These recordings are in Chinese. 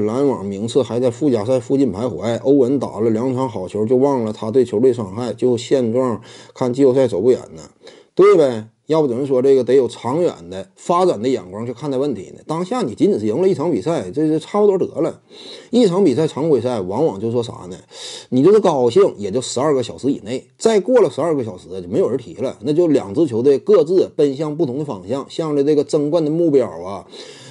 篮网名次还在附加赛附近徘徊，欧文打了两场好球就忘了他对球队伤害，就现状看季后赛走不远呢，对呗？要不怎么说这个得有长远的发展的眼光去看待问题呢？当下你仅仅是赢了一场比赛，这就差不多得了。一场比赛常规赛往往就说啥呢？你就是高兴，也就十二个小时以内，再过了十二个小时就没有人提了，那就两支球队各自奔向不同的方向，向着这个争冠的目标啊。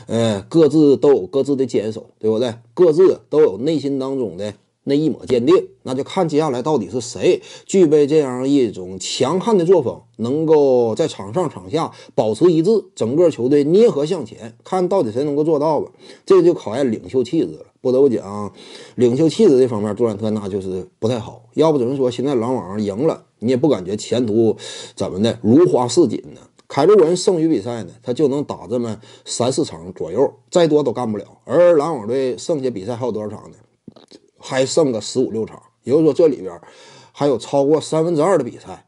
呃，各自都有各自的坚守，对不对？各自都有内心当中的那一抹坚定，那就看接下来到底是谁具备这样一种强悍的作风，能够在场上场下保持一致，整个球队捏合向前，看到底谁能够做到吧？这就考验领袖气质了。不得不讲，领袖气质这方面，杜兰特那就是不太好。要不怎么说，现在篮网赢了，你也不感觉前途怎么的如花似锦呢？凯洛文剩余比赛呢，他就能打这么三四场左右，再多都干不了。而篮网队剩下比赛还有多少场呢？还剩个十五六场，也就是说这里边还有超过三分之二的比赛，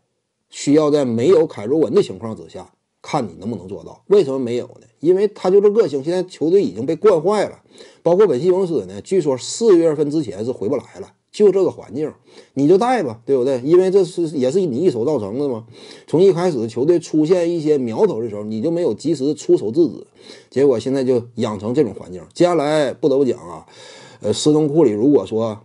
需要在没有凯洛文的情况之下，看你能不能做到。为什么没有呢？因为他就这个性，现在球队已经被惯坏了。包括本西蒙斯呢，据说四月份之前是回不来了。就这个环境，你就带吧，对不对？因为这是也是你一手造成的嘛。从一开始球队出现一些苗头的时候，你就没有及时出手制止，结果现在就养成这种环境。接下来不得不讲啊？呃，斯通库里如果说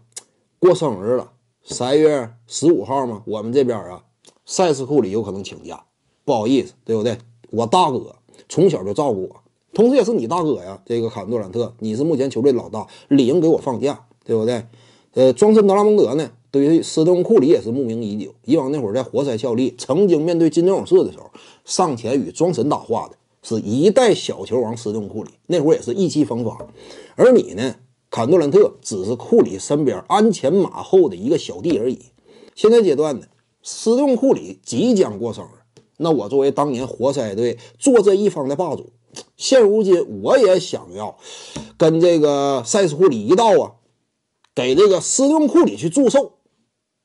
过生日了，三月十五号嘛，我们这边啊，赛斯库里有可能请假，不好意思，对不对？我大哥从小就照顾我，同时也是你大哥呀。这个卡文杜兰特，你是目前球队老大，理应给我放假，对不对？呃，庄神德拉蒙德呢，对于斯通库里也是慕名已久。以往那会儿在活塞效力，曾经面对金州勇士的时候，上前与庄神搭话的是一代小球王斯通库里。那会儿也是意气风发。而你呢，坎杜兰特只是库里身边鞍前马后的一个小弟而已。现在阶段呢，斯通库里即将过生日，那我作为当年活塞队坐镇一方的霸主，现如今我也想要跟这个塞斯库里一道啊。给这个斯通库里去祝寿，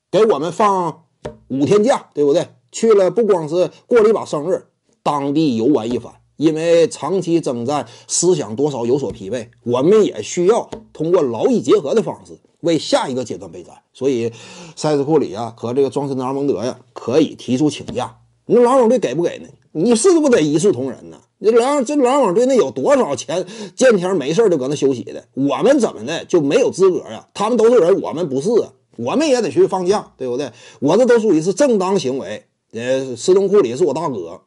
给我们放五天假，对不对？去了不光是过了一把生日，当地游玩一番。因为长期征战，思想多少有所疲惫，我们也需要通过劳逸结合的方式为下一个阶段备战。所以，塞斯库里啊和这个庄森·达蒙德呀可以提出请假，那老总队给不给呢？你是不是得一视同仁呢？这篮这篮网队那有多少钱？见天没事就搁那休息的，我们怎么的就没有资格呀？他们都是人，我们不是，我们也得去放假，对不对？我这都属于是正当行为。呃，斯通库里是我大哥，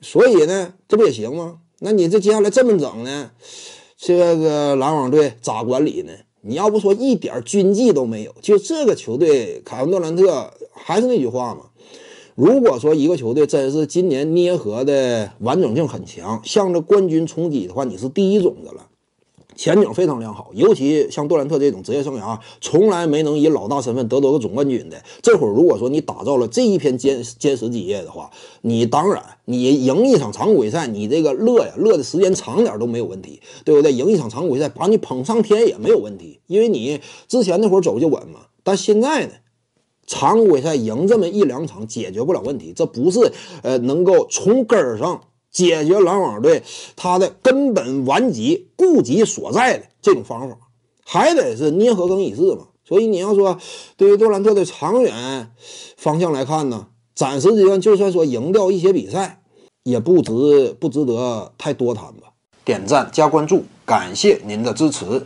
所以呢，这不也行吗？那你这接下来这么整呢？这个篮网队咋管理呢？你要不说一点军纪都没有，就这个球队，凯文杜兰特还是那句话嘛。如果说一个球队真是今年捏合的完整性很强，向着冠军冲击的话，你是第一种子了，前景非常良好。尤其像杜兰特这种职业生涯从来没能以老大身份得到个总冠军的，这会儿如果说你打造了这一篇坚坚实基业的话，你当然，你赢一场常规赛，你这个乐呀乐的时间长点都没有问题，对不对？赢一场常规赛把你捧上天也没有问题，因为你之前那会儿走就稳嘛。但现在呢？常规赛赢这么一两场解决不了问题，这不是呃能够从根儿上解决篮网队他的根本顽疾痼疾所在的这种方法，还得是捏合更衣室嘛。所以你要说对于杜兰特的长远方向来看呢，暂时阶段就算说赢掉一些比赛，也不值不值得太多谈吧。点赞加关注，感谢您的支持。